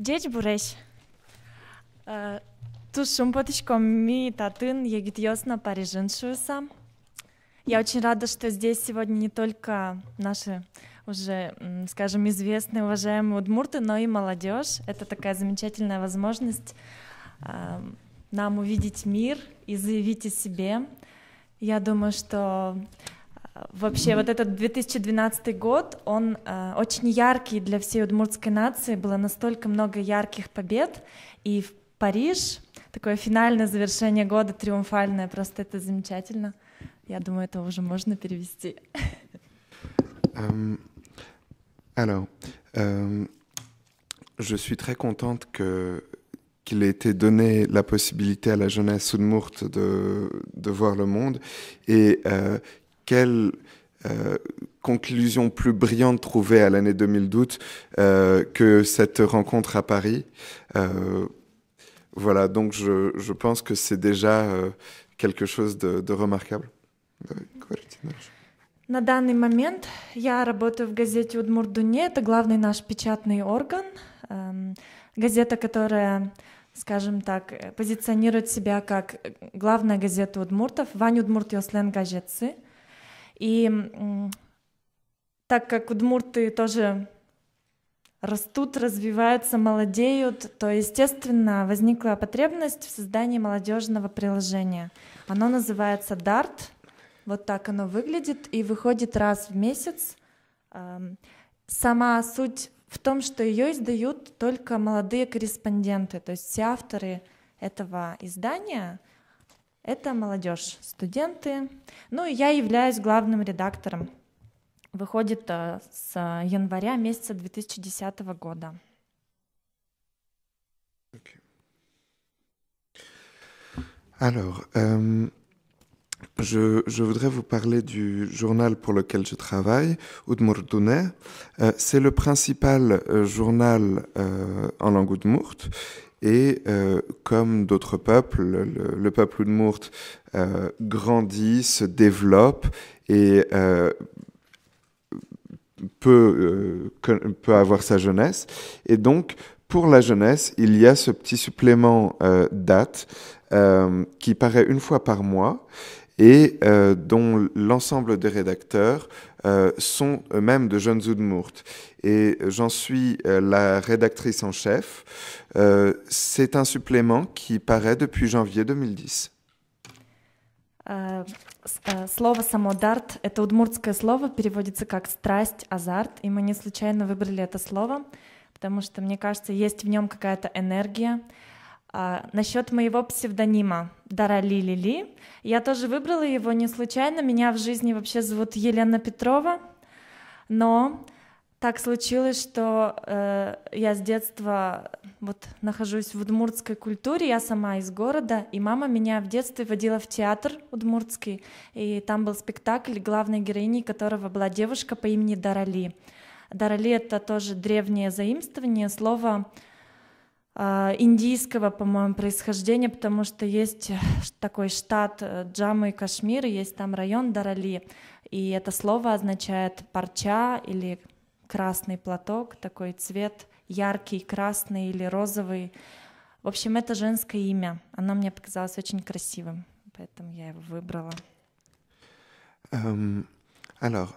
Деч буреш. Э, Тушум потичкоми татын егитьосна парижиншуюса. Я очень рада, что здесь сегодня не только наши уже, скажем, известные, уважаемые удмурты, но и молодежь. Это такая замечательная возможность эм, нам увидеть мир и заявить о себе. Я думаю, что Вообще, mm-hmm. вот этот 2012 год, он э, очень яркий для всей удмуртской нации, было настолько много ярких побед, и в Париж, такое финальное завершение года, триумфальное, просто это замечательно. Я думаю, это уже можно перевести. Um, alors, um, je suis très contente que qu'il ait été donné la possibilité à la jeunesse soudmourte de, de voir le monde. Et euh, quelle euh, conclusion plus brillante trouver à l'année 2012 euh, que cette rencontre à Paris. Euh, voilà, donc je, je pense que c'est déjà euh, quelque chose de, de реmarquable. На данный момент я работаю в газете «Удмурдуне». Это главный наш печатный орган. Эм, газета, которая скажем так, позиционирует себя как главная газета удмуртов, Вань Удмурт Йослен Газетцы. И так как удмурты тоже растут, развиваются, молодеют, то, естественно, возникла потребность в создании молодежного приложения. Оно называется DART. Вот так оно выглядит и выходит раз в месяц. Сама суть в том, что ее издают только молодые корреспонденты, то есть все авторы этого издания — это молодежь, студенты. Ну и я являюсь главным редактором. Выходит с января месяца 2010 года. Okay. Alors, euh, je, je, voudrais vous parler du journal pour lequel je travaille, Udmurdune. Euh, c'est le principal euh, journal en langue oudmourte Et euh, comme d'autres peuples, le, peuple Udmurt euh, grandit, se développe et euh, peut avoir sa jeunesse. Et donc, pour la jeunesse, il y a ce petit supplément date qui paraît une fois par mois et dont l'ensemble des rédacteurs euh, sont eux-mêmes de jeunes Oudmourtes. Et j'en suis euh, la rédactrice en chef. Euh, c'est un supplément qui paraît depuis janvier 2010. слово, переводится кажется, есть в нем какая энергия, А, насчет моего псевдонима Дара Лили Ли. Я тоже выбрала его не случайно. Меня в жизни вообще зовут Елена Петрова. Но так случилось, что э, я с детства вот нахожусь в удмуртской культуре, я сама из города, и мама меня в детстве водила в театр удмуртский, и там был спектакль, главной героиней которого была девушка по имени Дарали. Дарали — это тоже древнее заимствование слова а, индийского, по-моему, происхождения, потому что есть э, такой штат э, Джамму и Кашмир, есть там район Дарали, и это слово означает парча или красный платок, такой цвет яркий, красный или розовый. В общем, это женское имя. Оно мне показалось очень красивым, поэтому я его выбрала. Um, alors,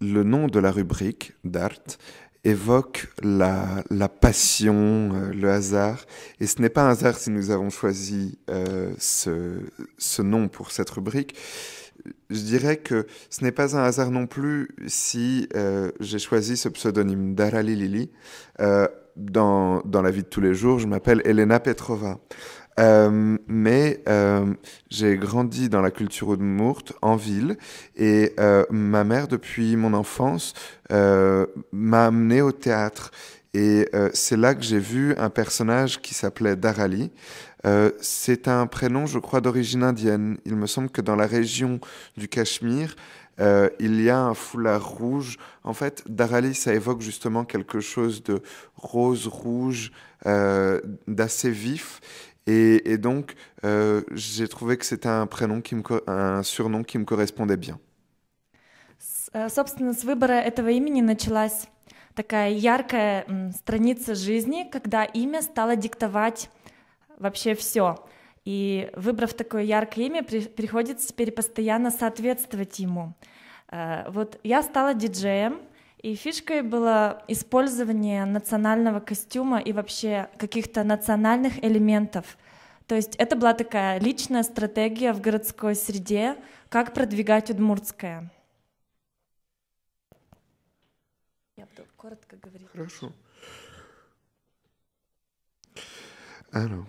le nom de la rubrique d'art évoque la, la passion, euh, le hasard. Et ce n'est pas un hasard si nous avons choisi euh, ce, ce, nom pour cette rubrique. Je dirais que ce n'est pas un hasard non plus si euh, j'ai choisi ce pseudonyme Darali Lili. Dans, dans, la vie de tous les jours, je m'appelle Elena Petrova. Euh, mais euh, j'ai grandi dans la culture haute-mourte, en ville, et euh, ma mère, depuis mon enfance, m'a amené au théâtre. Et c'est là que j'ai vu un personnage qui s'appelait Darali. c'est un prénom, je crois, d'origine indienne. Il me semble que dans la région du Cachemire, il y a un foulard rouge. En fait, Darali, ça évoque justement quelque chose de rose-rouge, d'assez vif. Et, et donc, euh, j'ai trouvé que c'était un, prénom qui me, un surnom qui me correspondait bien. Э, собственно, с выбора этого имени началась такая яркая страница жизни, когда имя стало диктовать вообще все. И выбрав такое яркое имя, при, приходится теперь постоянно соответствовать ему. Э, вот я стала диджеем, и фишкой было использование национального костюма и вообще каких-то национальных элементов. То есть это была такая личная стратегия в городской среде, как продвигать удмуртское. Я буду коротко говорить. Хорошо. Alors,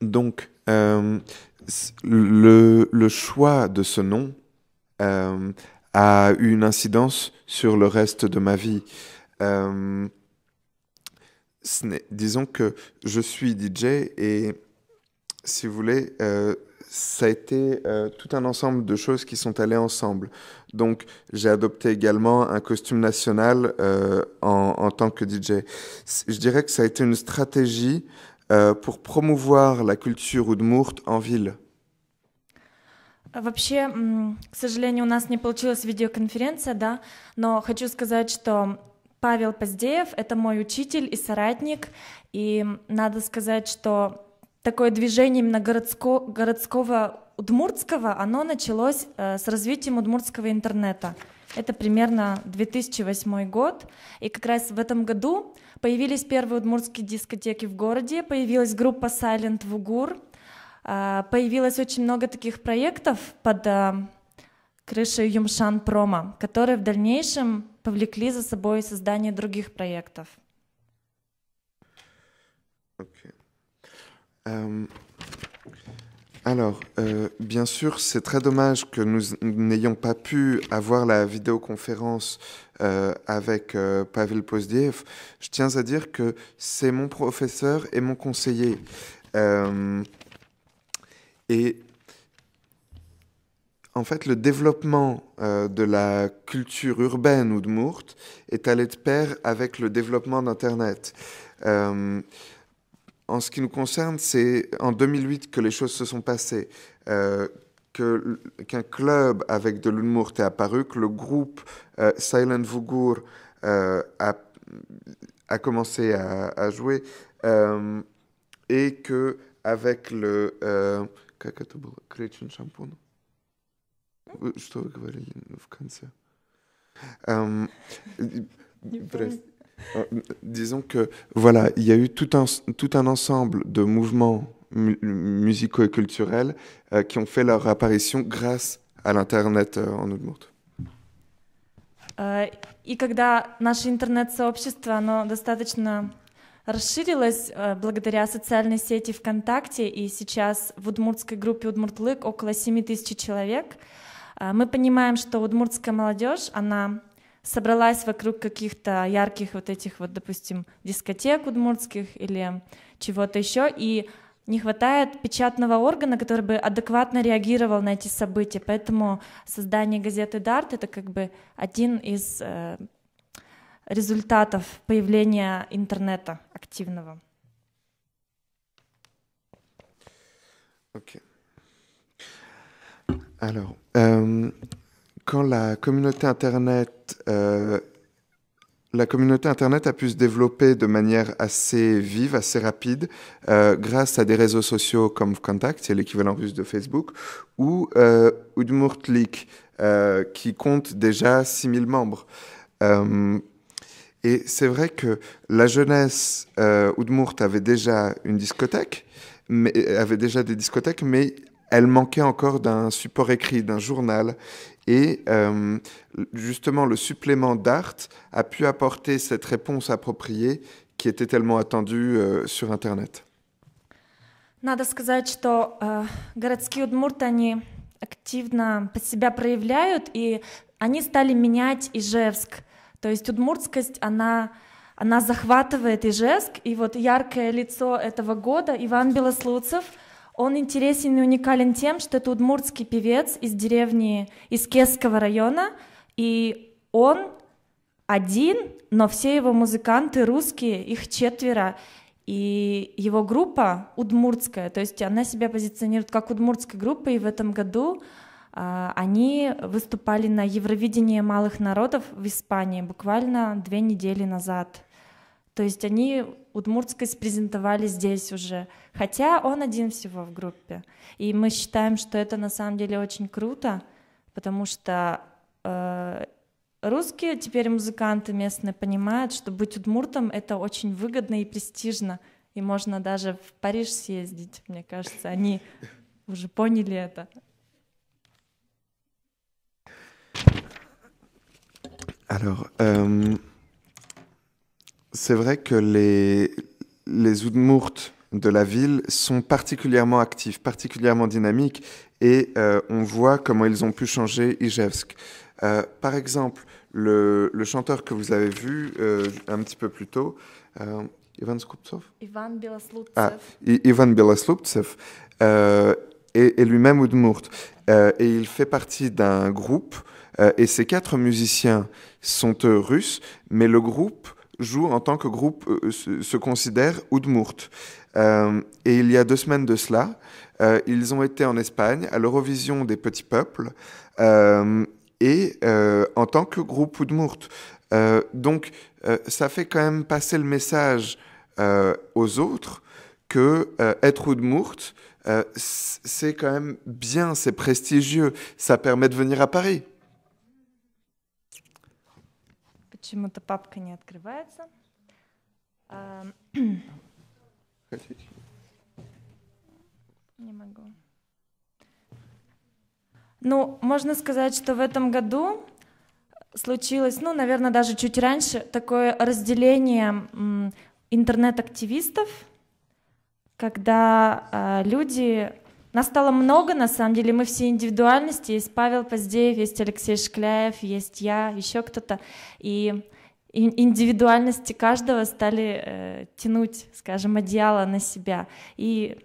donc, euh, le, le choix de ce nom euh, a eu une incidence sur le reste de ma vie. Euh, disons que je suis DJ et, si vous voulez, euh, ça a été euh, tout un ensemble de choses qui sont allées ensemble. Donc, j'ai adopté également un costume national en, en, tant que DJ. Je dirais que ça a été une stratégie pour promouvoir la culture Oudmourt en ville. Вообще, к сожалению, у нас не получилась видеоконференция, да, но хочу сказать, что Павел Поздеев — это мой учитель и соратник, и надо сказать, что такое движение именно городско городского удмуртского, оно началось э, с развитием удмуртского интернета. Это примерно 2008 год, и как раз в этом году появились первые удмуртские дискотеки в городе, появилась группа Silent Vugur. появилось очень много таких проектов под крышей Юмшан Прома, которые в дальнейшем повлекли за собой создание других проектов. Okay. Um... Alors, euh, bien sûr, c'est très dommage que nous n'ayons pas pu avoir la vidéoconférence euh, avec euh, Pavel Pozdiev. Je tiens à dire que c'est mon professeur et mon conseiller. Ehm, et en fait, le développement euh, de la culture urbaine ou de est allé de pair avec le développement d'Internet. Euh, en ce qui nous concerne, c'est en 2008 que les choses se sont passées, euh, que, qu'un club avec de l'oudmourt est apparu, que le groupe Silent Vougour a, a, commencé à, à jouer, et que avec le Как это было? Кречен шампунь? Вы, что вы говорили в конце? Эм, bref, э, э, disons que voilà, il y a eu tout un, tout un ensemble de mouvements mu musicaux et culturels euh, qui ont fait leur apparition grâce à l'internet euh, en Udmurt. Э, и когда наше интернет-сообщество, оно достаточно расширилась э, благодаря социальной сети ВКонтакте, и сейчас в удмуртской группе «Удмуртлык» около 7 тысяч человек. Э, мы понимаем, что удмуртская молодежь, она собралась вокруг каких-то ярких вот этих вот, допустим, дискотек удмуртских или чего-то еще, и не хватает печатного органа, который бы адекватно реагировал на эти события. Поэтому создание газеты «Дарт» — это как бы один из э, результатов появления интернета активного? Ok. Alors, euh, quand la communauté Internet, euh, la communauté Internet a pu se développer de manière assez vive, assez rapide, euh, grâce à des réseaux sociaux comme Contact, c'est l'équivalent russe de Facebook, ou Udmurtlik, qui compte déjà 6000 membres. Et c'est vrai que la jeunesse, euh, Oudmourt avait déjà une discothèque, mais, euh, avait déjà des discothèques, mais elle manquait encore d'un support écrit, d'un journal. Et euh, justement, le supplément d'Art a pu apporter cette réponse appropriée qui était tellement attendue euh, sur Internet. Надо сказать, что э, городские они активно себя проявляют, и они стали менять Ижевск – То есть удмуртскость, она она захватывает Ижевск, и вот яркое лицо этого года Иван Белослуцев, он интересен и уникален тем, что это удмуртский певец из деревни, из Кесского района, и он один, но все его музыканты русские, их четверо, и его группа удмуртская, то есть она себя позиционирует как удмуртская группа, и в этом году а, они выступали на Евровидении малых народов в Испании буквально две недели назад. То есть они Удмуртской спрезентовали здесь уже, хотя он один всего в группе. И мы считаем, что это на самом деле очень круто, потому что э, русские теперь музыканты местные понимают, что быть удмуртом это очень выгодно и престижно, и можно даже в Париж съездить, мне кажется, они уже поняли это. Alors, euh, c'est vrai que les, les Oudmourtes de la ville sont particulièrement actifs, particulièrement dynamiques, et euh, on voit comment ils ont pu changer Ijevsk. Euh, par exemple, le, chanteur que vous avez vu un petit peu plus tôt, Ivan Skuptsov Ivan ah, Ivan est lui-même Oudmourt, et il fait partie d'un groupe euh, et ces quatre musiciens sont euh, russes, mais le groupe joue en tant que groupe, euh, se, considère Oudmourt. et il y a deux semaines de cela, ils ont été en Espagne à l'Eurovision des Petits Peuples et en tant que groupe Oudmourt. donc, ça fait quand même passer le message aux autres que être Oudmourt, c'est quand même bien, c'est prestigieux, ça permet de venir à Paris. Почему-то папка не открывается. А, Хотите? Не могу. Ну, можно сказать, что в этом году случилось, ну, наверное, даже чуть раньше, такое разделение интернет-активистов, когда э, люди нас стало много, на самом деле, мы все индивидуальности. Есть Павел Поздеев, есть Алексей Шкляев, есть я, еще кто-то. И индивидуальности каждого стали э, тянуть, скажем, одеяло на себя. И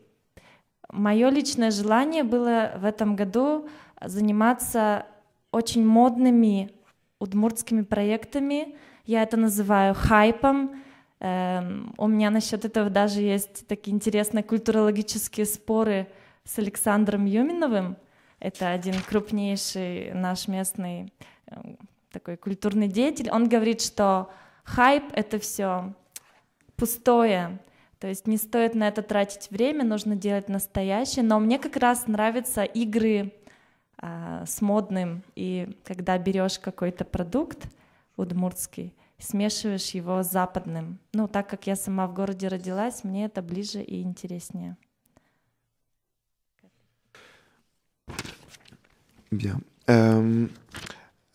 мое личное желание было в этом году заниматься очень модными удмуртскими проектами. Я это называю хайпом. Э, у меня насчет этого даже есть такие интересные культурологические споры – с Александром Юминовым. Это один крупнейший наш местный э, такой культурный деятель. Он говорит, что хайп — это все пустое, то есть не стоит на это тратить время, нужно делать настоящее. Но мне как раз нравятся игры э, с модным. И когда берешь какой-то продукт удмуртский, смешиваешь его с западным. Ну, так как я сама в городе родилась, мне это ближе и интереснее. Bien. Euh,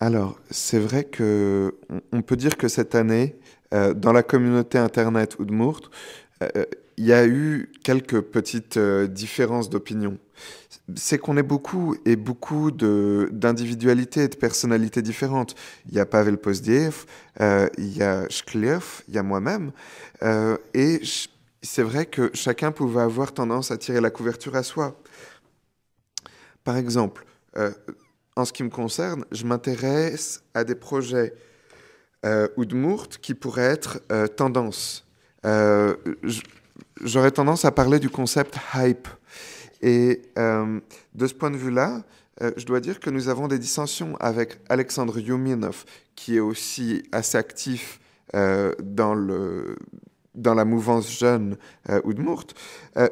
alors, c'est vrai que on peut dire que cette année, euh, dans la communauté internet de euh, il y a eu quelques petites euh, différences d'opinion. C'est qu'on est beaucoup et beaucoup d'individualités et de personnalités différentes. Il y a Pavel Pozdiev, il y a Shkliev, il y a moi-même. et c'est vrai que chacun pouvait avoir tendance à tirer la couverture à soi. Par exemple, euh, en ce qui me concerne, je m'intéresse à des projets euh, Oudmourt qui pourraient être euh, tendance. Euh, j'aurais tendance à parler du concept hype. Et de ce point de vue-là, je dois dire que nous avons des dissensions avec Alexandre Yuminov, qui est aussi assez actif dans, le, dans la mouvance jeune Oudmourt.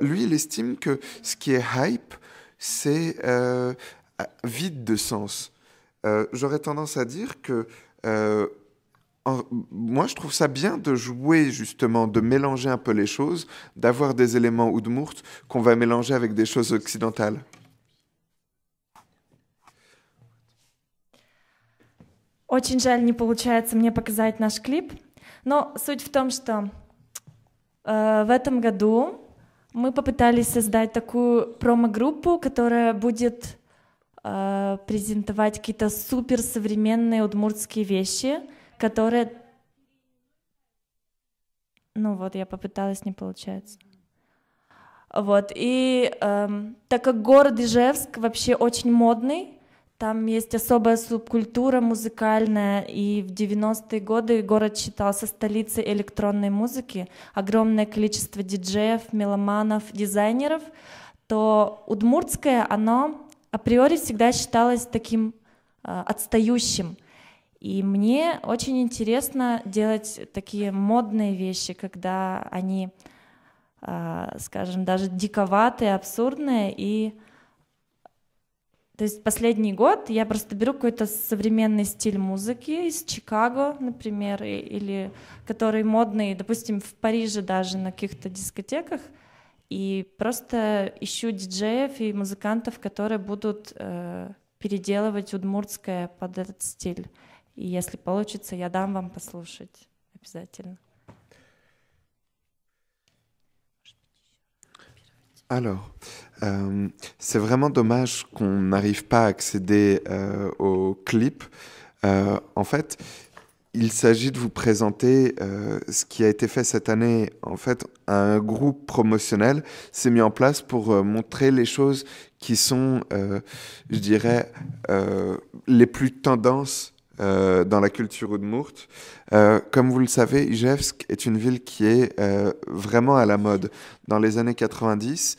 lui, il estime que ce qui est hype, c'est vide de sens. Euh, J'aurais tendance à dire que euh, moi, je trouve ça bien de jouer justement, de mélanger un peu les choses, d'avoir des éléments oudmourt qu'on va mélanger avec des choses occidentales. Очень жаль, не получается мне показать наш клип, но суть в том, что э, в этом году мы попытались создать такую промо-группу, которая будет Э, презентовать какие-то суперсовременные удмуртские вещи, которые... Ну вот, я попыталась, не получается. Вот, и э, так как город Ижевск вообще очень модный, там есть особая субкультура музыкальная, и в 90-е годы город считался столицей электронной музыки. Огромное количество диджеев, меломанов, дизайнеров. То удмуртское, оно априори всегда считалась таким а, отстающим. И мне очень интересно делать такие модные вещи, когда они, а, скажем, даже диковатые, абсурдные. И то есть последний год я просто беру какой-то современный стиль музыки из Чикаго, например, или который модный, допустим, в Париже даже на каких-то дискотеках – и просто ищу диджеев и музыкантов, которые будут э, переделывать удмуртское под этот стиль. И если получится, я дам вам послушать обязательно. Alors, euh, c'est vraiment dommage qu'on n'arrive pas à accéder euh, au clip. Euh, en fait, il s'agit de vous présenter euh, ce qui a été fait cette année. En fait, un groupe promotionnel s'est mis en place pour euh, montrer les choses qui sont, euh, je dirais, les plus tendances dans la culture oudmourte. comme vous le savez, Ijevsk est une ville qui est vraiment à la mode. Dans les années 90,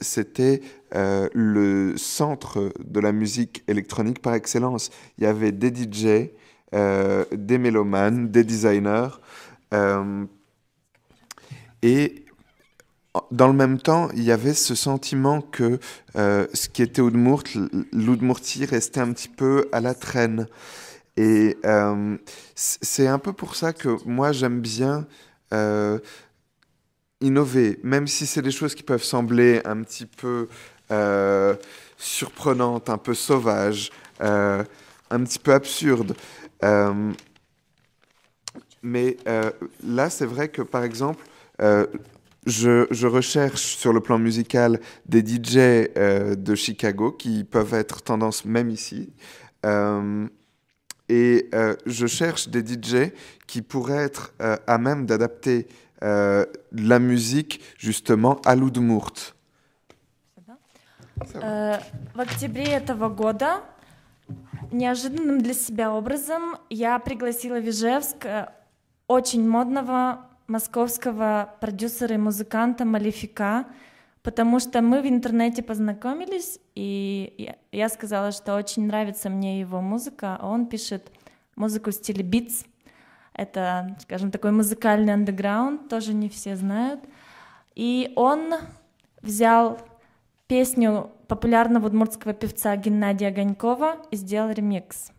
c'était le centre de la musique électronique par excellence. Il y avait des DJ, euh, des mélomanes, des designers. Euh, et dans le même temps, il y avait ce sentiment que euh, ce qui était Oudmourt, l'Oudmourti restait un petit peu à la traîne. Et c'est un peu pour ça que moi j'aime bien innover, même si c'est des choses qui peuvent sembler un petit peu surprenantes, un peu sauvages, un petit peu absurdes. Euh, mais euh, là, c'est vrai que, par exemple, euh, je, recherche sur le plan musical des DJ de Chicago qui peuvent être tendance même ici. et je cherche des DJ qui pourraient être à même d'adapter la musique justement à l'Oudmourt. Euh, Неожиданным для себя образом я пригласила в Ижевск э, очень модного московского продюсера и музыканта Малифика, потому что мы в интернете познакомились, и я сказала, что очень нравится мне его музыка. А он пишет музыку в стиле битс. Это, скажем, такой музыкальный андеграунд, тоже не все знают. И он взял песню популярного удмуртского певца Геннадия Гонькова и сделал ремикс.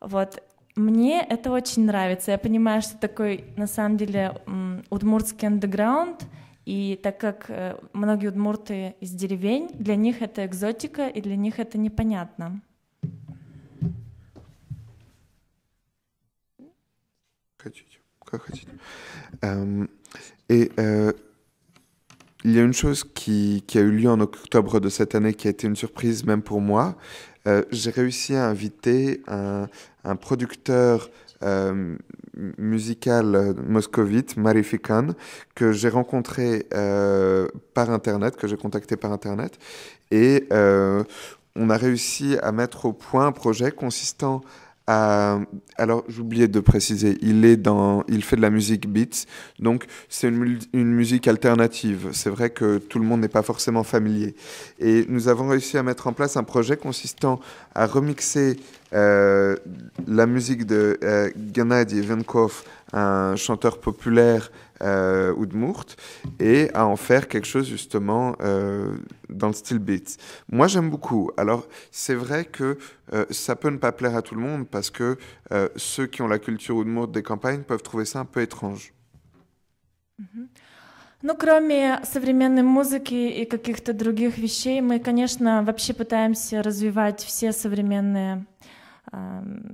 Вот. Мне это очень нравится. Я понимаю, что такой, на самом деле, удмуртский андеграунд, и так как э, многие удмурты из деревень, для них это экзотика, и для них это непонятно. Хотите, как хотите. Эм, и э, il y a une chose qui, a eu lieu en octobre de cette année qui a été une surprise même pour moi. Euh, j'ai réussi à inviter un, producteur euh, musical euh, moscovite, Marifikan, que j'ai rencontré par Internet, que j'ai contacté par Internet. Et on a réussi à mettre au point un projet consistant euh, alors j'oubliais de préciser, il est dans, il fait de la musique beats, donc c'est une, musique alternative. C'est vrai que tout le monde n'est pas forcément familier. Et nous avons réussi à mettre en place un projet consistant à remixer euh, la musique de euh, Gennady Venkov, un chanteur populaire euh, et à en faire quelque chose justement euh, dans le style beat. Moi j'aime beaucoup. Alors c'est vrai que euh, ça peut ne pas plaire à tout le monde parce que euh, ceux qui ont la culture Oudmourt des campagnes peuvent trouver ça un peu étrange. Mm -hmm. Ну, кроме современной музыки и каких-то других вещей, мы, конечно, вообще пытаемся развивать все современные э,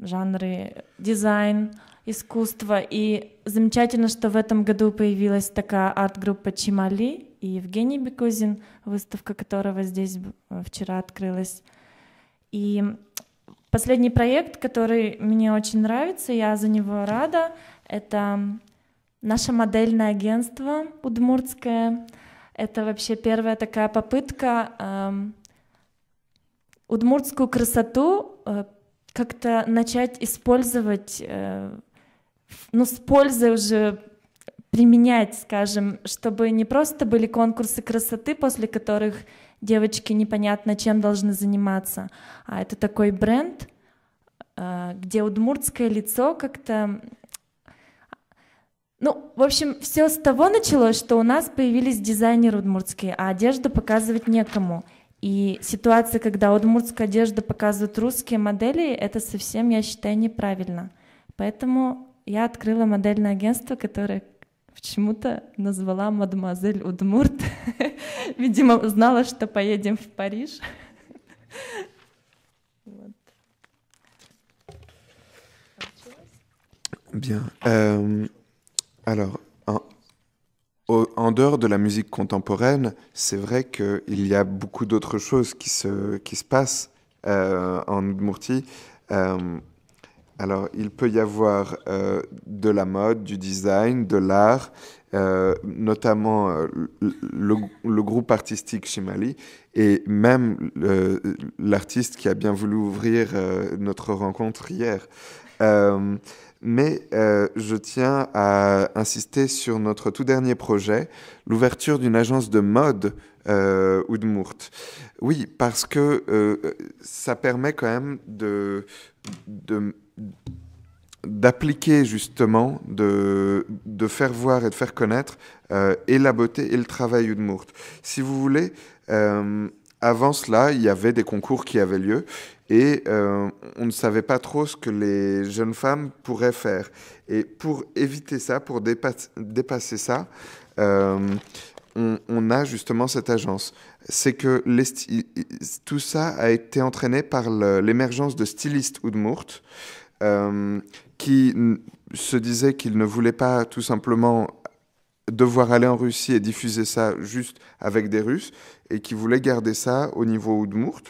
жанры, дизайн, искусства. И замечательно, что в этом году появилась такая арт-группа Чимали и Евгений Бекузин, выставка которого здесь э, вчера открылась. И последний проект, который мне очень нравится, я за него рада, это наше модельное агентство удмуртское. Это вообще первая такая попытка эм, удмуртскую красоту э, как-то начать использовать э, ну, с пользой уже применять, скажем, чтобы не просто были конкурсы красоты, после которых девочки непонятно чем должны заниматься, а это такой бренд, э, где удмуртское лицо как-то... Ну, в общем, все с того началось, что у нас появились дизайнеры удмуртские, а одежду показывать некому. И ситуация, когда удмуртская одежда показывают русские модели, это совсем, я считаю, неправильно. Поэтому я открыла модельное агентство, которое почему-то назвала мадемуазель Удмурт. Видимо, знала, что поедем в Париж. вот. Bien. Euh, alors, en, en, dehors de la musique contemporaine, c'est vrai qu'il y a beaucoup d'autres choses qui se, qui se passent euh, en Udmurti. Euh, alors, il peut y avoir euh, de la mode, du design, de l'art, euh, notamment euh, le, groupe artistique Shimali, et même l'artiste qui a bien voulu ouvrir notre rencontre hier. mais je tiens à insister sur notre tout dernier projet, l'ouverture d'une agence de mode euh, Oudmourt. Oui, parce que ça permet quand même de d'appliquer justement, de, faire voir et de faire connaître euh, et la beauté et le travail Udmurt. Si vous voulez, euh, avant cela, il y avait des concours qui avaient lieu et euh, on ne savait pas trop ce que les jeunes femmes pourraient faire. Et pour éviter ça, pour dépasser ça, on, a justement cette agence. C'est que tout ça a été entraîné par l'émergence de stylistes Udmurt qui se disait qu'il ne voulait pas tout simplement devoir aller en Russie et diffuser ça juste avec des Russes, et qui voulait garder ça au niveau Oudmourt.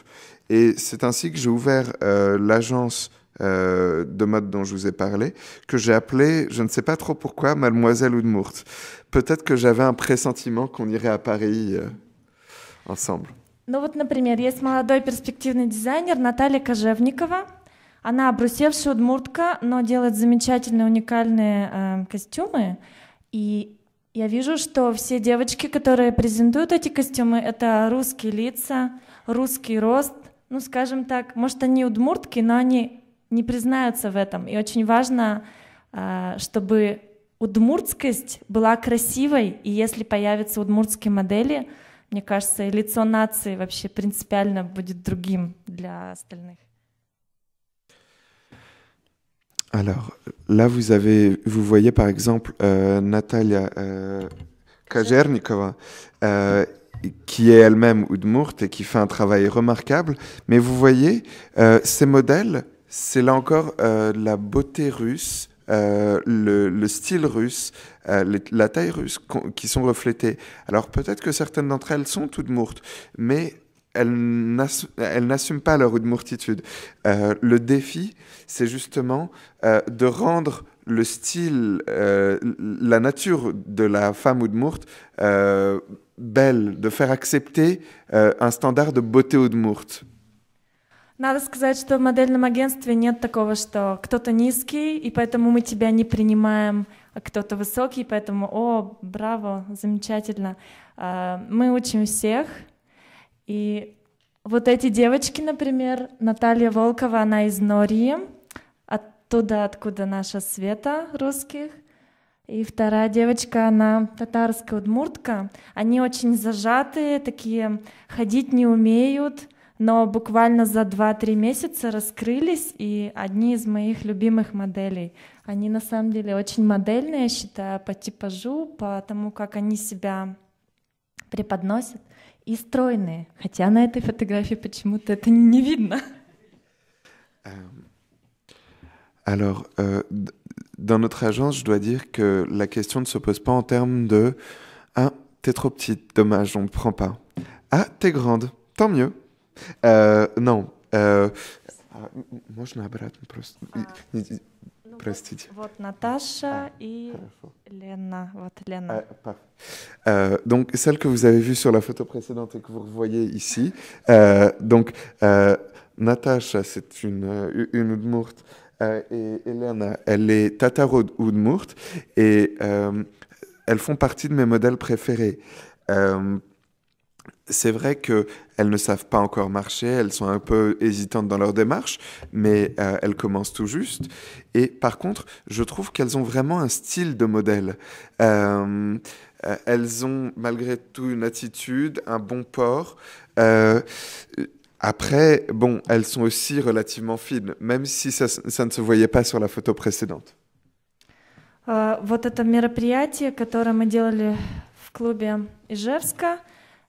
Et c'est ainsi que j'ai ouvert euh, l'agence euh, de mode dont je vous ai parlé, que j'ai appelée, je ne sais pas trop pourquoi, Mademoiselle Oudmourt. Peut-être que j'avais un pressentiment qu'on irait à Paris euh, ensemble. Ну вот, например, молодой перспективный дизайнер Наталья Она обрусевшая удмуртка, но делает замечательные, уникальные э, костюмы. И я вижу, что все девочки, которые презентуют эти костюмы, это русские лица, русский рост. Ну, скажем так, может, они удмуртки, но они не признаются в этом. И очень важно, э, чтобы удмуртскость была красивой. И если появятся удмуртские модели, мне кажется, лицо нации вообще принципиально будет другим для остальных. Alors là, vous avez, vous voyez par exemple euh, Natalia euh, Kazernikova, euh, qui est elle-même oudmourte et qui fait un travail remarquable. Mais vous voyez, ces modèles, c'est là encore la beauté russe, le, style russe, la taille russe qui sont reflétés. Alors peut-être que certaines d'entre elles sont toutes mais elles n'assument pas leur mourtitude. Euh, le défi, c'est justement euh, de rendre le style, euh, la nature de la femme ou de Mourte euh, belle, de faire accepter euh, un standard de beauté ou de Mourte. Надо сказать, что в модельном агентстве нет такого, что кто-то низкий, и поэтому мы тебя не принимаем, а кто-то высокий, поэтому, о, браво, замечательно. Э, мы учим всех, И вот эти девочки, например, Наталья Волкова, она из Нории, оттуда, откуда наша Света русских. И вторая девочка, она татарская удмуртка. Они очень зажатые, такие ходить не умеют, но буквально за 2-3 месяца раскрылись, и одни из моих любимых моделей. Они на самом деле очень модельные, я считаю, по типажу, по тому, как они себя преподносят. Alors, э, dans notre agence, je dois dire que la question ne se pose pas en termes de Ah, t'es trop petite, dommage, on ne prend pas. Ah, t'es grande, tant mieux. Euh, non. Euh, euh, Простите. Вот et Lena. Э, donc celle que vous avez vue sur la photo précédente et que vous revoyez ici. Euh, donc euh, Natasha, c'est une euh, une euh, et Elena, elle est tataro oudmourt et elles font partie de mes modèles préférés c'est vrai qu'elles ne savent pas encore marcher, elles sont un peu hésitantes dans leur démarche, mais euh, elles commencent tout juste. Et par contre, je trouve qu'elles ont vraiment un style de modèle. Euh, euh, elles ont malgré tout une attitude, un bon port. après, bon, elles sont aussi relativement fines, même si ça, ne se voyait pas sur la photo précédente. Э,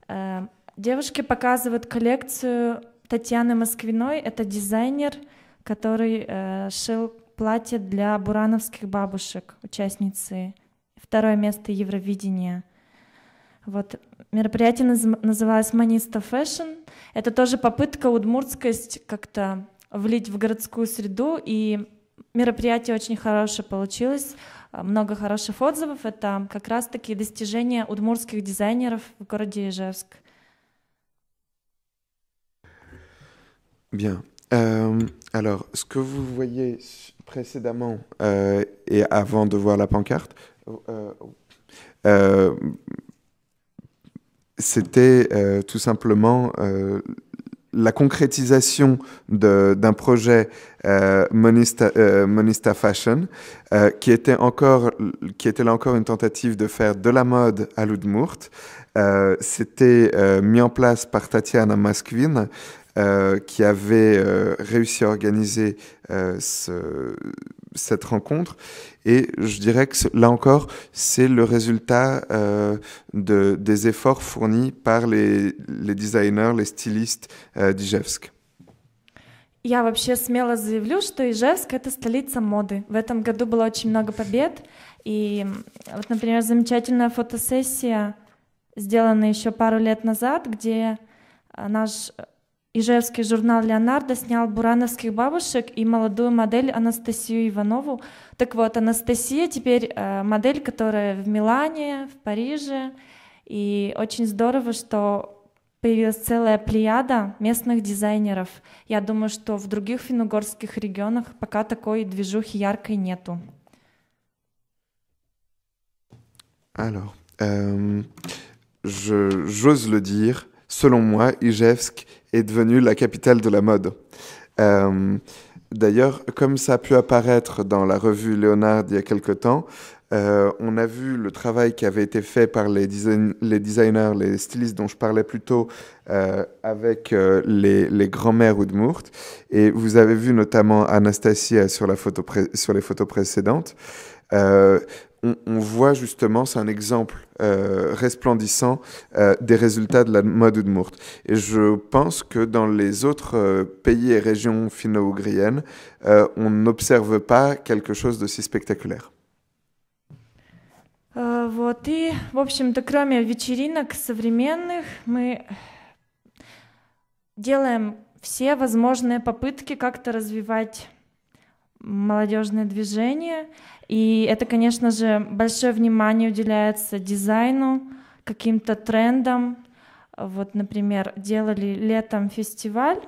Эм, девушки показывают коллекцию Татьяны Москвиной. Это дизайнер, который э, шил платье для бурановских бабушек, участницы. Второе место Евровидения. Вот. Мероприятие наз- называлось «Маниста Фэшн». Это тоже попытка удмуртскость как-то влить в городскую среду, и мероприятие очень хорошее получилось много хороших отзывов. Это как раз-таки достижения удмурских дизайнеров в городе Ижевск. Bien. Euh, alors, ce que vous voyez précédemment euh, et avant de voir la pancarte, euh, c'était tout simplement la concrétisation d'un projet euh, euh, Monista, Fashion, euh, qui, était encore, qui était là encore une tentative de faire de la mode à Ludmourt. C'était mis en place par Tatiana Maskvin, qui avait réussi à organiser ce cette rencontre. Et je dirais que là encore, c'est le résultat euh, de, des efforts fournis par les, les designers, les stylistes euh, d'Ijevsk. Я вообще смело заявлю, что Ижевск — это столица моды. В этом году было очень много побед. И вот, например, замечательная фотосессия, сделанная еще пару лет назад, где а, наш Ижевский журнал «Леонардо» снял бурановских бабушек и молодую модель Анастасию Иванову. Так вот, Анастасия теперь э, модель, которая в Милане, в Париже. И очень здорово, что появилась целая плеяда местных дизайнеров. Я думаю, что в других финногорских регионах пока такой движухи яркой нету. Alors, euh, j'ose le dire, selon moi, Ijevsk est devenue la capitale de la mode. Euh, d'ailleurs, comme ça a pu apparaître dans la revue Léonard il y a quelque temps, euh, on a vu le travail qui avait été fait par les, les designers, les stylistes dont je parlais plus tôt, euh, avec les, grands-mères Oudmourt. Et vous avez vu notamment Anastasia sur, la photo sur les photos précédentes on, on, voit justement, c'est un exemple euh, resplendissant euh, des résultats de la mode Udmurt. Et je pense que dans les autres euh, pays et régions finno-ougriennes, euh, on n'observe pas quelque chose de si spectaculaire. Э, вот, и, в общем-то, кроме вечеринок современных, мы делаем все возможные попытки как-то развивать молодежное движение. И это, конечно же, большое внимание уделяется дизайну, каким-то трендам. Вот, например, делали летом фестиваль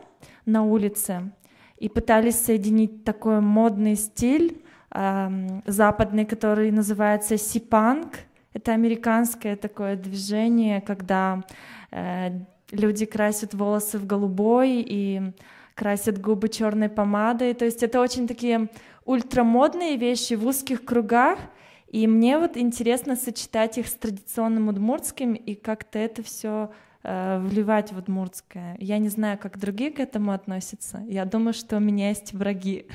на улице и пытались соединить такой модный стиль э, западный, который называется сипанк. Это американское такое движение, когда э, люди красят волосы в голубой и красят губы черной помадой. То есть это очень такие ультрамодные вещи в узких кругах, и мне вот интересно сочетать их с традиционным удмуртским и как-то это все э, вливать в удмуртское. Я не знаю, как другие к этому относятся. Я думаю, что у меня есть враги.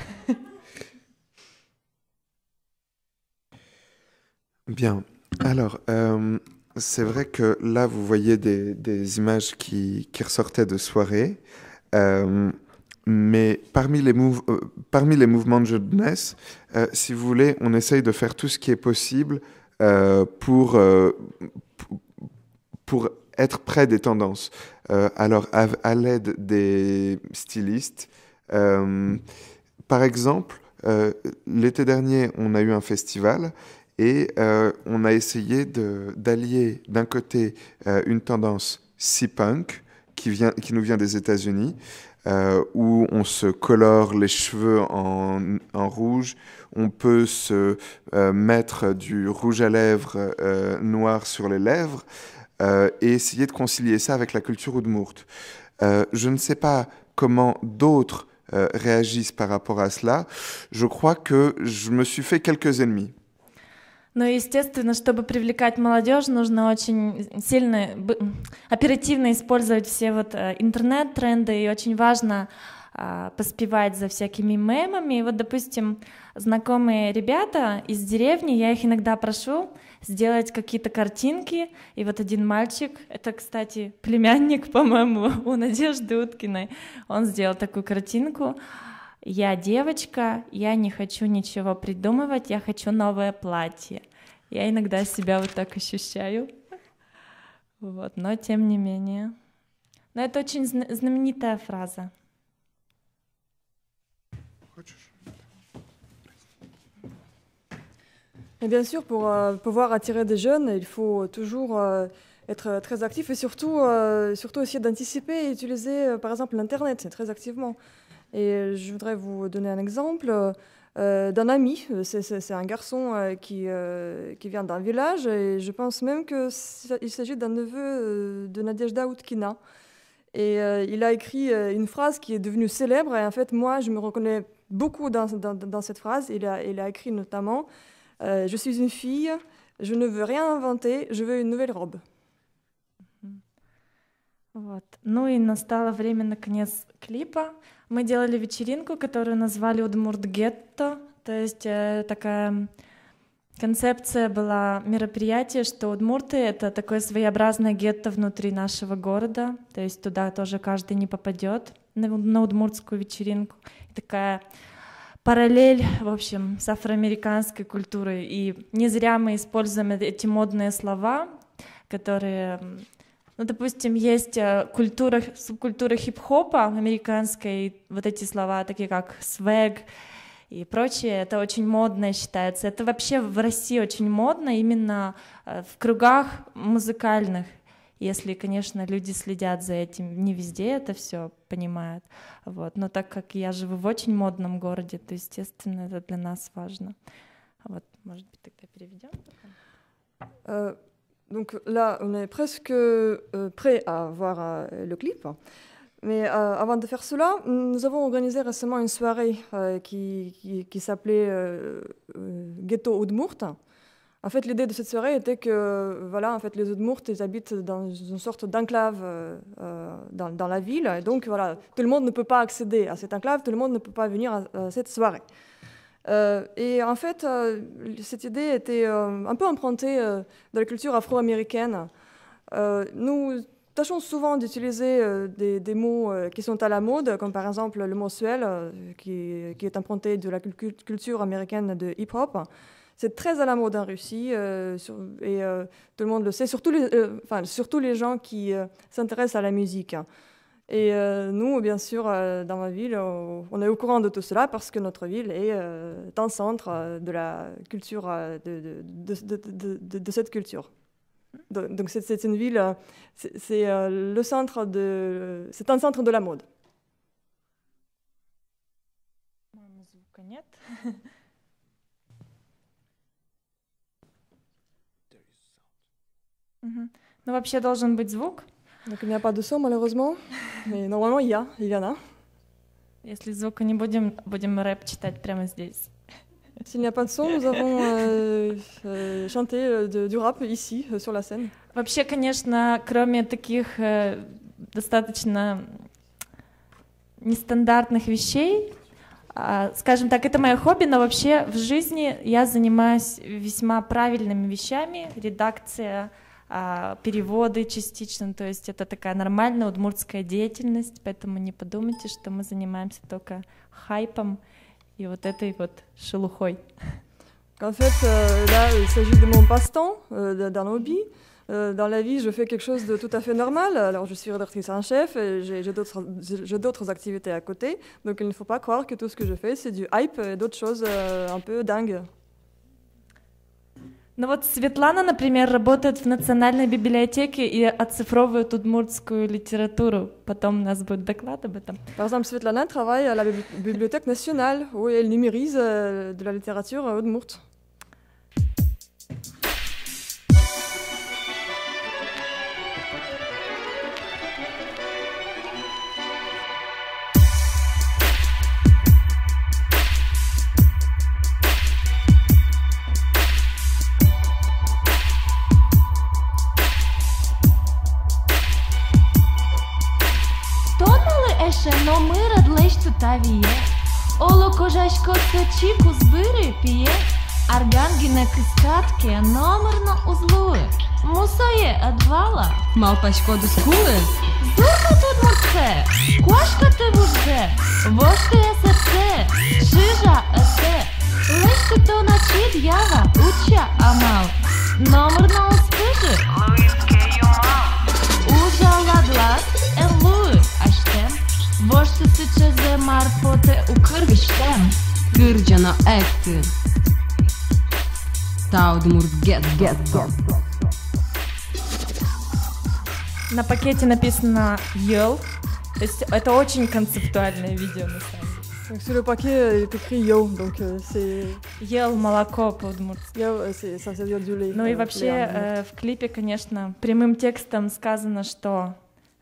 Bien. Alors, euh, c'est vrai que là, vous voyez des, des images qui, qui ressortaient de soirée. Euh, mais parmi les, euh, parmi les mouvements de jeunesse, euh, si vous voulez, on essaye de faire tout ce qui est possible euh, pour, pour être près des tendances. alors, à, l'aide des stylistes, par exemple, l'été dernier, on a eu un festival et on a essayé d'allier d'un côté une tendance si punk qui, vient, qui nous vient des États-Unis, euh, où on se colore les cheveux en, rouge, on peut se euh, mettre du rouge à lèvres euh, noir sur les lèvres et essayer de concilier ça avec la culture oudmourte. je ne sais pas comment d'autres réagissent par rapport à cela. Je crois que je me suis fait quelques ennemis. Но, естественно, чтобы привлекать молодежь, нужно очень сильно, оперативно использовать все вот э, интернет-тренды, и очень важно а, поспевать за всякими мемами. И вот, допустим, знакомые ребята из деревни, я их иногда прошу сделать какие-то картинки. И вот один мальчик, это, кстати, племянник, по-моему, у Надежды Уткиной, он сделал такую картинку я девочка, я не хочу ничего придумывать, я хочу новое платье. Я иногда себя вот так ощущаю. Вот, но тем не менее. Но это очень зна- знаменитая фраза. Хочешь? Et bien sûr, pour euh, pouvoir attirer des jeunes, il faut toujours euh, être très actif et surtout, euh, surtout essayer d'anticiper et utiliser, par exemple, l'Internet très activement. Euh, Et euh, je voudrais vous donner un exemple euh, d'un ami. Euh, c'est un garçon qui, vient d'un village et je pense même qu'il s'agit d'un neveu de Nadejda Outkina. Et il a écrit une phrase qui est devenue célèbre. Et en fait, moi, je me reconnais beaucoup dans, cette phrase. Il a, écrit notamment Je suis une fille, je ne veux rien inventer, je veux une nouvelle robe. Вот. и настало время, Мы делали вечеринку, которую назвали Удмурт гетто, то есть э, такая концепция была мероприятие, что Удмурты — это такое своеобразное гетто внутри нашего города, то есть туда тоже каждый не попадет на, на удмуртскую вечеринку. Такая параллель, в общем, с афроамериканской культурой. И не зря мы используем эти модные слова, которые ну, допустим, есть э, культура, субкультура хип-хопа американской, вот эти слова, такие как свэг и прочее, это очень модно считается. Это вообще в России очень модно именно э, в кругах музыкальных, если, конечно, люди следят за этим. Не везде это все понимают. Вот. Но так как я живу в очень модном городе, то, естественно, это для нас важно. Вот, может быть, тогда переведем? Э, Donc là, on est presque euh, prêt à voir euh, le clip. Mais euh, avant de faire cela, nous avons organisé récemment une soirée qui, qui, s'appelait Ghetto Udmurt. En fait, l'idée de cette soirée était que voilà, en fait, les Udmurts, ils habitent dans une sorte d'enclave dans, la ville. donc, voilà, tout le monde ne peut pas accéder à cette enclave, tout le monde ne peut pas venir à cette soirée. Euh, et en fait, euh, cette idée était euh, un peu empruntée de la culture afro-américaine. nous tâchons souvent d'utiliser des, mots qui sont à la mode, comme par exemple le mot qui, est emprunté de la culture américaine de hip-hop c'est très à la mode en Russie et tout le monde le sait, surtout les gens qui s'intéressent à la musique. Et euh, nous, bien sûr, euh, dans ma ville, on, est au courant de tout cela parce que notre ville est un euh, centre de la culture, de, de, cette culture. Donc c'est une ville, c'est le centre de, c'est un centre de la mode. вообще должен быть звук. Donc il n'y a pas de son malheureusement, mais normalement il y a, il y en a. Если звука не будем, будем рэп читать прямо здесь. S'il n'y a pas de son, nous avons euh, euh, chanté euh, de, du rap ici, euh, sur la scène. Вообще, конечно, кроме таких э, достаточно нестандартных вещей, а, скажем так, это мое хобби, но вообще в жизни я занимаюсь весьма правильными вещами, редакция, переводы частично, то есть это такая нормальная удмуртская деятельность, поэтому не подумайте, что мы занимаемся только хайпом и вот этой вот шелухой. En fait, euh, là, il s'agit de mon passe-temps, euh, d'un hobby. Euh, dans la vie, je fais quelque chose de tout à fait normal. Alors, je suis rédactrice en chef, et j'ai d'autres activités à côté. Donc, il ne faut pas croire que tout ce que je fais, c'est du hype et d'autres choses euh, un peu dingues. Ну вот Светлана, например, работает в Национальной библиотеке и оцифровывает удмуртскую литературу. Потом у нас будет доклад об этом. Par exemple, Светлана travaille à la Bibliothèque nationale, où elle numérise euh, de la littérature euh, udmurte. авіє, Оло кожашко сочіку збири піє, на кискатки, номерно узлує, Мусоє адвала, малпачко до скули. Зуха тут на це, кошка ти вуже, вошкає серце, шижа есе, Лишки то начі д'ява, уча амал, номерно устижи. Ужала глаз, елу Vår sytycze marfote ukurvištem, gurđano ekti. Таудмурт get, get, get. На пакете написано Йел. То есть это очень концептуальное видео на самом деле. Donc sur le paquet, il est écrit yo, donc euh, c'est... Ел молоко по-удмуртски. Yo, ça veut du lait. Ну и э, вообще euh, в клипе, конечно, прямым текстом сказано, что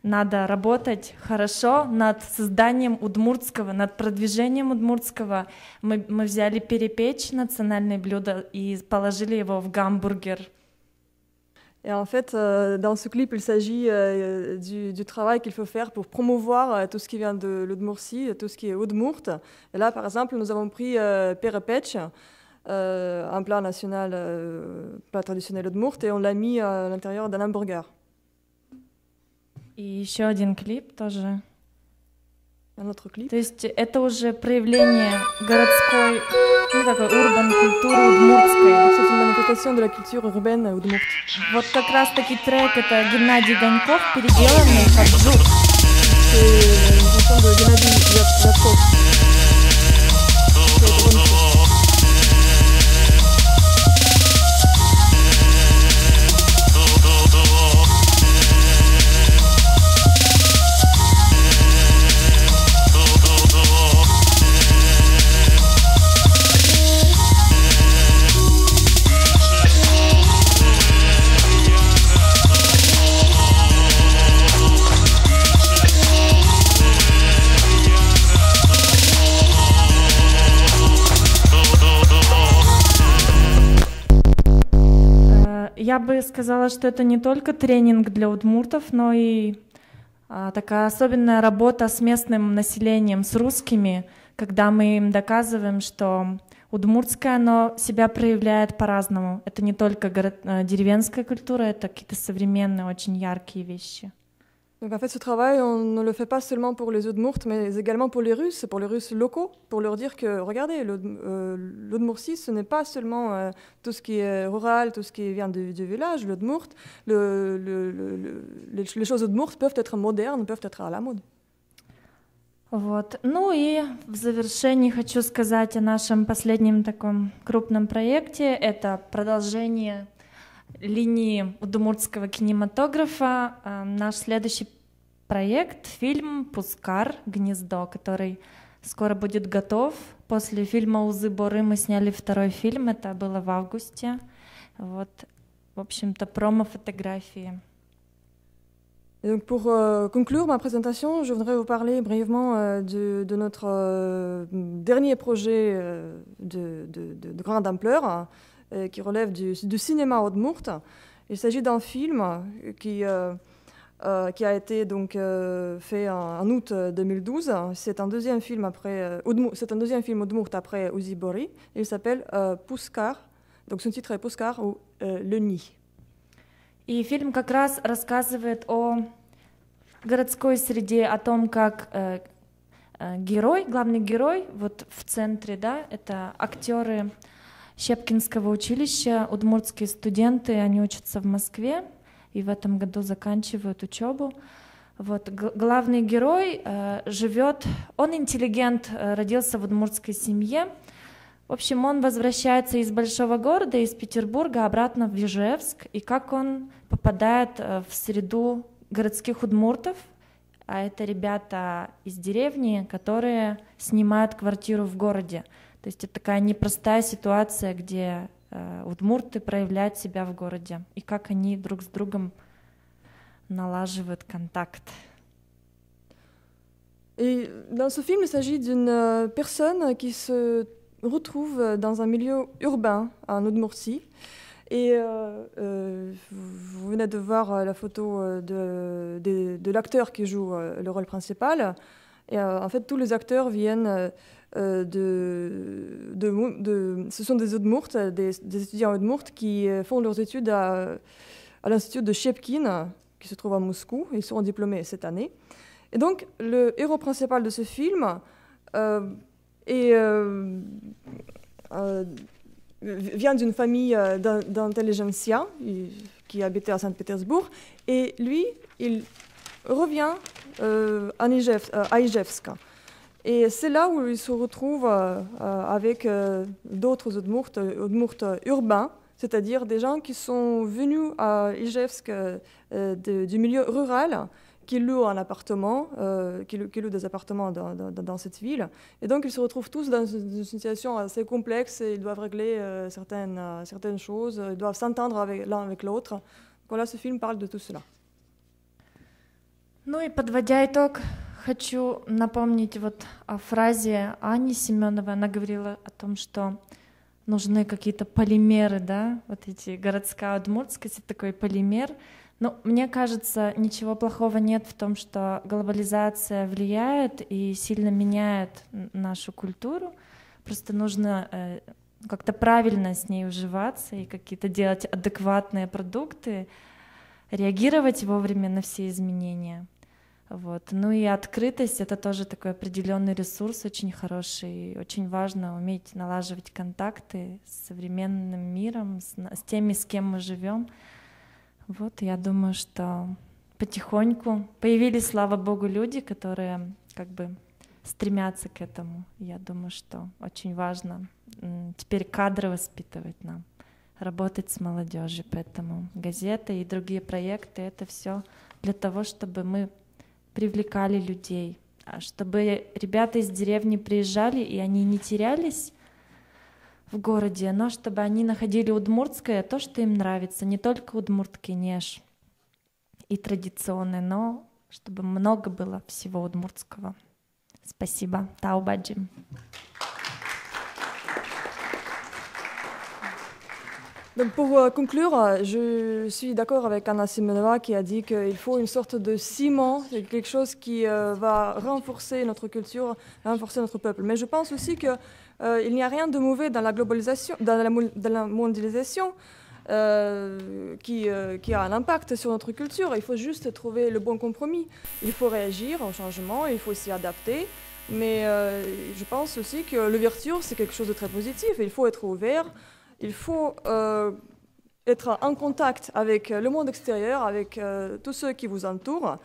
надо работать хорошо над созданием удмуртского, над продвижением удмуртского. Мы, мы взяли перепечь национальное блюдо и положили его в гамбургер. Et en fait, euh, dans ce clip, il s'agit euh, du, du, travail qu'il faut faire pour promouvoir euh, tout ce qui vient de l'Oudmourcie, tout ce qui est Oudmourte. Et là, par exemple, nous avons pris Perepech, un plat national, pas traditionnel Oudmourte, et on l'a mis à l'intérieur d'un hamburger. И еще один клип тоже. Клип? То есть это уже проявление городской, ну такой урбан культуры удмуртской. Вот как раз таки трек это Геннадий Гоньков, переделанный под жук. Э, Геннадий Гоньков. сказала, что это не только тренинг для удмуртов, но и а, такая особенная работа с местным населением, с русскими, когда мы им доказываем, что удмуртское, оно себя проявляет по-разному. Это не только город, э, деревенская культура, это какие-то современные, очень яркие вещи. Donc en fait, ce travail, on ne le fait pas seulement pour les Mourt, mais également pour les Russes, pour les Russes locaux, pour leur dire que, regardez, de euh, ce n'est pas seulement euh, tout ce qui est euh, rural, tout ce qui vient du, village, l'eau de le, les choses mourt peuvent être modernes, peuvent être à la mode. Вот. Ну и в завершении хочу сказать о нашем последнем таком крупном проекте. Это продолжение линии удмуртского кинематографа э, наш следующий проект — фильм «Пускар. Гнездо», который скоро будет готов. После фильма «Узы Боры» мы сняли второй фильм, это было в августе. Вот, в общем-то, промо-фотографии. Et donc pour euh, conclure ma présentation, je voudrais vous parler brièvement euh, du, de notre euh, dernier projet euh, de, de, de, de grande ampleur, Euh, qui relève du, du cinéma Odmurt. Il s'agit d'un film qui, euh, euh, qui a été donc, fait en, août 2012. C'est un deuxième film après c'est un deuxième film Odmurt après Uzibori. Il s'appelle Puskar. Donc son titre est Puskar ou Le Nid. И фильм как раз рассказывает о городской среде, о том, как э, э, герой, главный герой, вот в центре, да, это актеры Щепкинского училища удмуртские студенты, они учатся в Москве и в этом году заканчивают учебу. Вот главный герой э, живет, он интеллигент, э, родился в удмуртской семье. В общем, он возвращается из большого города, из Петербурга обратно в Ижевск, и как он попадает э, в среду городских удмуртов, а это ребята из деревни, которые снимают квартиру в городе. То есть это такая непростая ситуация, где э, удмурты проявляют себя в городе и как они друг с другом налаживают контакт. И dans ce film, il s'agit d'une euh, personne qui se retrouve dans un milieu urbain en Oudmourtie. Et euh, euh, vous venez de voir la photo euh, de, de, de l'acteur qui joue le rôle principal. Et en fait, tous les acteurs viennent euh, de, de, ce sont des Udmurtes, des, des, étudiants Udmurtes qui euh, font leurs études à, à l'Institut de Shepkin, qui se trouve à Moscou. Ils seront diplômés cette année. Et donc, le héros principal de ce film euh, vient d'une famille d'intelligentsia qui habitait à Saint-Pétersbourg. Et lui, il revient à, à et c'est là où ils se retrouvent euh, euh, avec euh, d'autres Udmurtes, Udmurtes urbains, c'est-à-dire des gens qui sont venus à Ijevsk du milieu rural, qui louent un appartement, qui, louent des appartements dans, cette ville. Et donc, ils se retrouvent tous dans une situation assez complexe et ils doivent régler certaines, choses, ils doivent s'entendre avec, l'un avec l'autre. Voilà, ce film parle de tout cela. Ну и подводя итог хочу напомнить вот о фразе Ани Семеновой. Она говорила о том, что нужны какие-то полимеры, да, вот эти городская удмуртскость, это такой полимер. Но мне кажется, ничего плохого нет в том, что глобализация влияет и сильно меняет нашу культуру. Просто нужно э, как-то правильно с ней уживаться и какие-то делать адекватные продукты, реагировать вовремя на все изменения. Вот. Ну и открытость — это тоже такой определенный ресурс, очень хороший. Очень важно уметь налаживать контакты с современным миром, с, с теми, с кем мы живем. Вот, я думаю, что потихоньку появились, слава богу, люди, которые как бы стремятся к этому. Я думаю, что очень важно теперь кадры воспитывать нам, работать с молодежью, поэтому газеты и другие проекты — это все для того, чтобы мы привлекали людей, а чтобы ребята из деревни приезжали, и они не терялись в городе, но чтобы они находили удмуртское, то, что им нравится, не только удмуртский неж и традиционный, но чтобы много было всего удмуртского. Спасибо. Таубаджим pour euh, conclure, euh, je suis d'accord avec Anna Simonova qui a dit qu'il faut une sorte de ciment, quelque chose qui euh, va renforcer notre culture, renforcer notre peuple. Mais je pense aussi qu'il n'y a rien de mauvais dans la mondialisation. qui, qui, a un impact sur notre culture. Il faut juste trouver le bon compromis. Il faut réagir au changement, il faut s'y adapter. Mais je pense aussi que l'ouverture, c'est quelque chose de très positif. Il faut être ouvert, il faut euh, être en contact avec euh, le monde extérieur, avec euh, tous ceux qui vous entourent.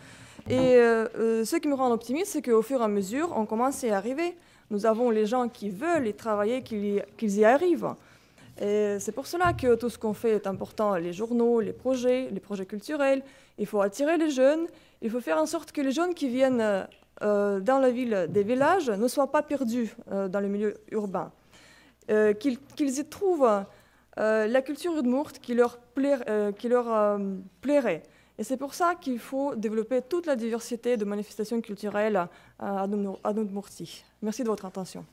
Et mhm. ce qui me rend optimiste, c'est qu'au fur et à mesure, on commence à y arriver. Nous avons les gens qui veulent y travailler, qu'ils y arrivent. Et c'est pour cela que tout ce qu'on fait est important. Les journaux, les projets, les projets culturels. Il faut attirer les jeunes. Il faut faire en sorte que les jeunes qui viennent dans la ville des villages ne soient pas perdus dans le milieu urbain. Euh, qu'ils y trouvent euh, la culture de qui leur, euh, qui leur plairait. Et c'est pour ça qu'il faut développer toute la diversité de manifestations culturelles à Udmurti. Merci de votre attention.